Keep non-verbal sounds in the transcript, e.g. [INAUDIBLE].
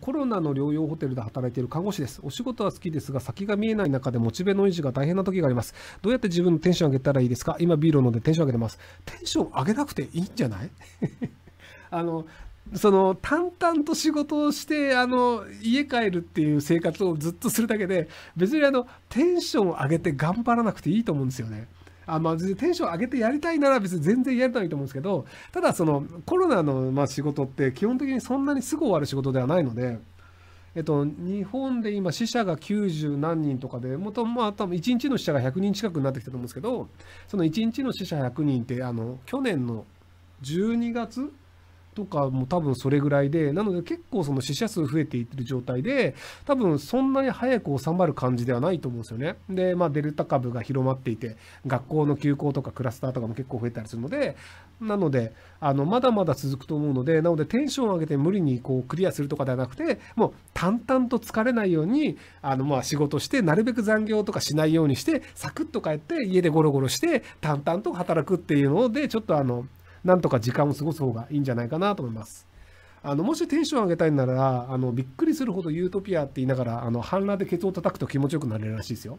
コロナの療養ホテルで働いている看護師です。お仕事は好きですが、先が見えない中でモチベの維持が大変な時があります。どうやって自分のテンション上げたらいいですか今ビールを飲んでテンション上げてます。テンション上げなくていいんじゃない [LAUGHS] あの、その淡々と仕事をしてあの家帰るっていう生活をずっとするだけで別にあのテンションを上げて頑張らなくていいと思うんですよね。あまあ、テンション上げてやりたいなら別に全然やりたいと思うんですけど、ただそのコロナのまあ仕事って基本的にそんなにすぐ終わる仕事ではないので、えっと、日本で今死者が90何人とかで、もともと1日の死者が100人近くなってきたと思うんですけど、その1日の死者100人って、あの、去年の12月とかも多分それぐらいで、なので結構その死者数増えていってる状態で、多分そんなに早く収まる感じではないと思うんですよね。で、まあデルタ株が広まっていて、学校の休校とかクラスターとかも結構増えたりするので、なので、あの、まだまだ続くと思うので、なのでテンションを上げて無理にこうクリアするとかではなくて、もう淡々と疲れないように、あの、まあ仕事して、なるべく残業とかしないようにして、サクッと帰って家でゴロゴロして、淡々と働くっていうので、ちょっとあの、なんとか時間を過ごす方がいいんじゃないかなと思います。あのもしテンション上げたいならあのびっくりするほどユートピアって言いながらあの半裸でケツを叩くと気持ちよくなれるらしいですよ。